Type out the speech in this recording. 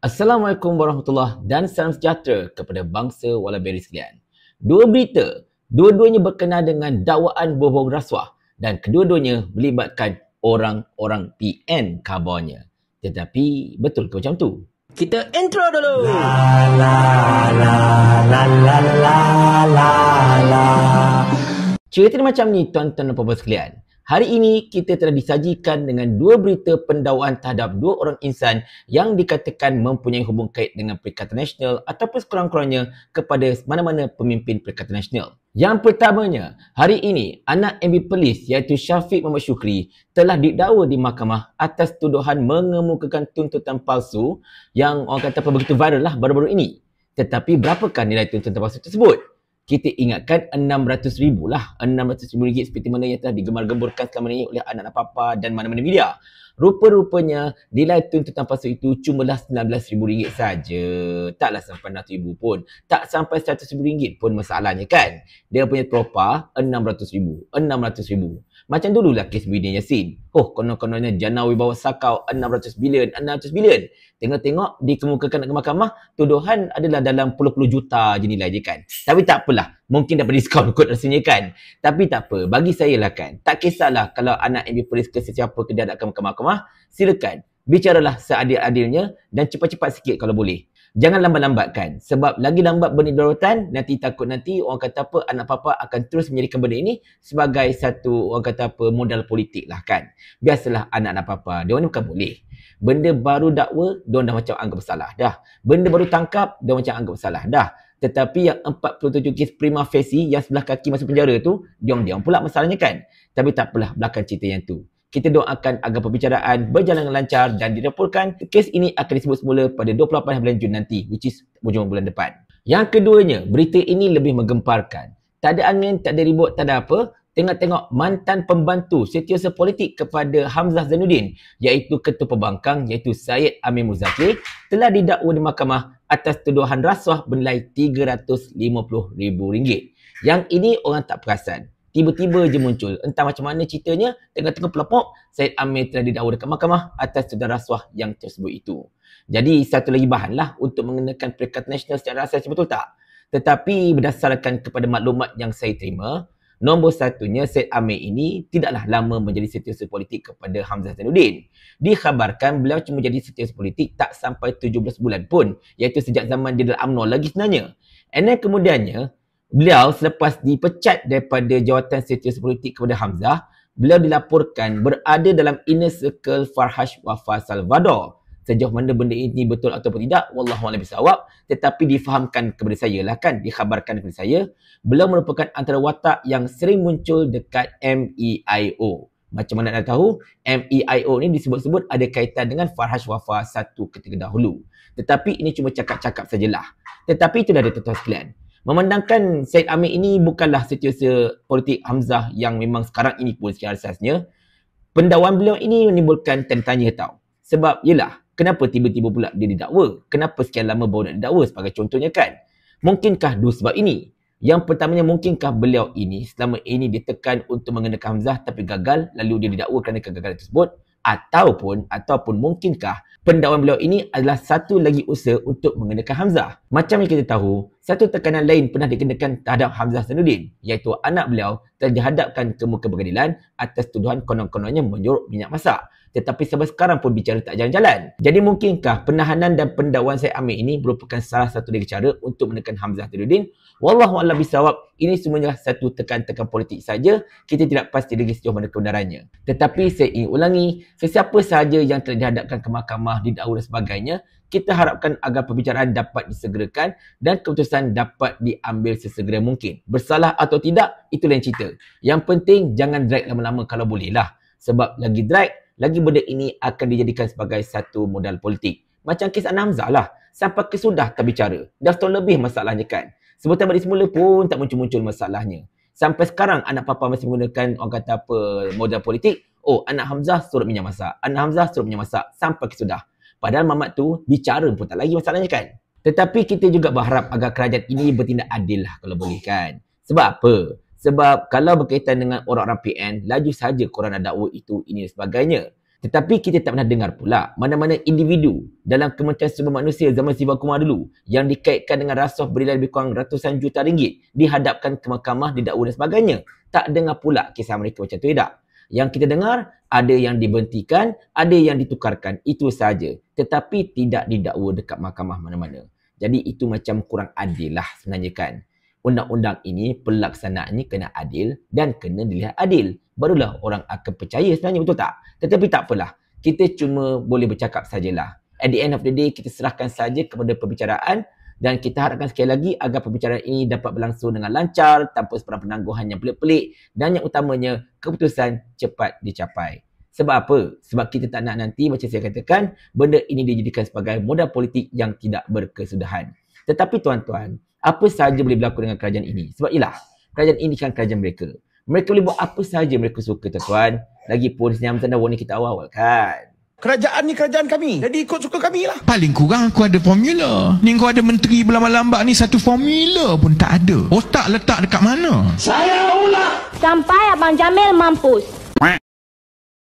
Assalamualaikum warahmatullahi dan salam sejahtera kepada bangsa Walaberi sekalian. Dua berita, dua-duanya berkenaan dengan dakwaan bohong rasuah dan kedua-duanya melibatkan orang-orang PN kabarnya. Tetapi betul ke macam tu? Kita intro dulu. la la la la la la. la. Cerita ni macam ni tuan-tuan dan puan-puan sekalian. Hari ini kita telah disajikan dengan dua berita pendakwaan terhadap dua orang insan yang dikatakan mempunyai hubung kait dengan Perikatan Nasional ataupun sekurang-kurangnya kepada mana-mana pemimpin Perikatan Nasional. Yang pertamanya, hari ini anak MB Perlis iaitu Syafiq Muhammad Syukri telah didakwa di mahkamah atas tuduhan mengemukakan tuntutan palsu yang orang kata apa begitu viral lah baru-baru ini. Tetapi berapakah nilai tuntutan palsu tersebut? kita ingatkan enam ratus ribu lah. enam ratus ribu ringgit seperti mana yang telah digemar-gemburkan selama ini oleh anak anak papa dan mana-mana media. Rupa-rupanya, nilai tuntutan pasal itu cuma cumalah ribu ringgit saja. Taklah sampai RM600,000 pun. Tak sampai seratus ribu ringgit pun masalahnya kan. Dia punya enam ratus ribu enam ratus ribu. Macam dululah kes Muhyiddin Yassin. Oh, konon-kononnya Janawi bawa sakau 600 bilion, 600 bilion. Tengok-tengok dikemukakan ke mahkamah, tuduhan adalah dalam puluh-puluh juta je nilai je kan. Tapi tak apalah, mungkin dapat diskaun kot rasanya kan. Tapi tak apa, bagi saya lah kan. Tak kisahlah kalau anak MB Polis ke sesiapa ke dihadapkan mahkamah, silakan. Bicaralah seadil-adilnya dan cepat-cepat sikit kalau boleh. Jangan lambat-lambatkan. Sebab lagi lambat benda darutan, nanti takut nanti orang kata apa, anak papa akan terus menjadikan benda ini sebagai satu orang kata apa, modal politik lah kan. Biasalah anak-anak papa. Dia orang ni bukan boleh. Benda baru dakwa, dia orang dah macam anggap salah. Dah. Benda baru tangkap, dia macam anggap salah. Dah. Tetapi yang 47 kes prima facie yang sebelah kaki masuk penjara tu, dia diam pula masalahnya kan. Tapi tak apalah belakang cerita yang tu kita doakan agar perbicaraan berjalan lancar dan dilaporkan kes ini akan disebut semula pada 28 bulan Jun nanti which is hujung bulan depan. Yang keduanya, berita ini lebih menggemparkan. Tak ada angin, tak ada ribut, tak ada apa. Tengok-tengok mantan pembantu setiausaha politik kepada Hamzah Zainuddin iaitu ketua pembangkang iaitu Syed Amin Muzakir telah didakwa di mahkamah atas tuduhan rasuah bernilai RM350,000. Yang ini orang tak perasan tiba-tiba je muncul. Entah macam mana ceritanya, tengah-tengah pelopok, Syed Amir telah didakwa dekat mahkamah atas cedera rasuah yang tersebut itu. Jadi, satu lagi bahanlah untuk mengenakan perikat nasional secara asas betul tak? Tetapi, berdasarkan kepada maklumat yang saya terima, nombor satunya Syed Amir ini tidaklah lama menjadi setiausaha politik kepada Hamzah Zainuddin. Dikhabarkan beliau cuma jadi setiausaha politik tak sampai 17 bulan pun, iaitu sejak zaman dia dalam UMNO lagi sebenarnya. And kemudiannya, beliau selepas dipecat daripada jawatan setia politik kepada Hamzah, beliau dilaporkan berada dalam inner circle Farhash Wafa Salvador. Sejauh mana benda ini betul atau tidak, wallahu a'lam bisawab, tetapi difahamkan kepada saya lah kan, dikhabarkan kepada saya, beliau merupakan antara watak yang sering muncul dekat MEIO. Macam mana nak tahu, MEIO ni disebut-sebut ada kaitan dengan Farhash Wafa satu ketika dahulu. Tetapi ini cuma cakap-cakap sajalah. Tetapi itu dah ada tuan-tuan sekalian. Memandangkan Syed Amir ini bukanlah setiausaha politik Hamzah yang memang sekarang ini pun secara asasnya, pendakwaan beliau ini menimbulkan tanya-tanya tau. Sebab yelah, kenapa tiba-tiba pula dia didakwa? Kenapa sekian lama baru nak didakwa sebagai contohnya kan? Mungkinkah dua sebab ini? Yang pertamanya mungkinkah beliau ini selama ini ditekan untuk mengenakan Hamzah tapi gagal lalu dia didakwa kerana kegagalan tersebut? Ataupun, ataupun mungkinkah pendakwaan beliau ini adalah satu lagi usaha untuk mengenakan Hamzah? Macam yang kita tahu, satu tekanan lain pernah dikenakan terhadap Hamzah Zainuddin iaitu anak beliau telah dihadapkan ke muka pengadilan atas tuduhan konon-kononnya menyuruh minyak masak. Tetapi sampai sekarang pun bicara tak jalan-jalan. Jadi mungkinkah penahanan dan pendakwaan saya Amir ini merupakan salah satu dari cara untuk menekan Hamzah Zainuddin? Wallahu a'lam bisawab. Ini semuanya satu tekan-tekan politik saja. Kita tidak pasti lagi sejauh mana kebenarannya. Tetapi saya ingin ulangi, sesiapa sahaja yang telah dihadapkan ke mahkamah, didakwa dan sebagainya, kita harapkan agar perbicaraan dapat disegerakan dan keputusan dapat diambil sesegera mungkin. Bersalah atau tidak, itu lain cerita. Yang penting, jangan drag lama-lama kalau bolehlah. Sebab lagi drag, lagi benda ini akan dijadikan sebagai satu modal politik. Macam kes Anamza lah. Sampai kesudah tak bicara. Dah setahun lebih masalahnya kan. Sebutan balik semula pun tak muncul-muncul masalahnya. Sampai sekarang anak papa masih menggunakan orang kata apa modal politik. Oh, anak Hamzah suruh minyak masak. Anak Hamzah suruh minyak masak. Sampai kesudah. Padahal mamat tu bicara pun tak lagi masalahnya kan. Tetapi kita juga berharap agar kerajaan ini bertindak adil lah kalau boleh kan. Sebab apa? Sebab kalau berkaitan dengan orang-orang PN, laju saja korang nak dakwa itu, ini dan sebagainya. Tetapi kita tak pernah dengar pula mana-mana individu dalam kementerian sumber manusia zaman Siva Kumar dulu yang dikaitkan dengan rasuah berilai lebih kurang ratusan juta ringgit dihadapkan ke mahkamah, didakwa dan sebagainya. Tak dengar pula kisah mereka macam tu, eh, tidak? Yang kita dengar, ada yang dibentikan, ada yang ditukarkan. Itu saja, Tetapi tidak didakwa dekat mahkamah mana-mana. Jadi itu macam kurang adil lah sebenarnya kan. Undang-undang ini pelaksanaannya kena adil dan kena dilihat adil. Barulah orang akan percaya sebenarnya betul tak? Tetapi tak apalah. Kita cuma boleh bercakap sajalah. At the end of the day, kita serahkan saja kepada perbicaraan dan kita harapkan sekali lagi agar perbincangan ini dapat berlangsung dengan lancar tanpa sebarang penangguhan yang pelik-pelik dan yang utamanya keputusan cepat dicapai. Sebab apa? Sebab kita tak nak nanti macam saya katakan benda ini dijadikan sebagai modal politik yang tidak berkesudahan. Tetapi tuan-tuan, apa sahaja boleh berlaku dengan kerajaan ini? Sebab ialah kerajaan ini kan kerajaan mereka. Mereka boleh buat apa sahaja mereka suka tuan-tuan. Lagipun senyap-senyap warning kita awal-awal kan. Kerajaan ni kerajaan kami. Jadi ikut suka kami lah. Paling kurang aku ada formula. Ni kau ada menteri berlambak-lambak ni satu formula pun tak ada. Otak letak dekat mana? Saya ulang. Sampai Abang Jamil mampus.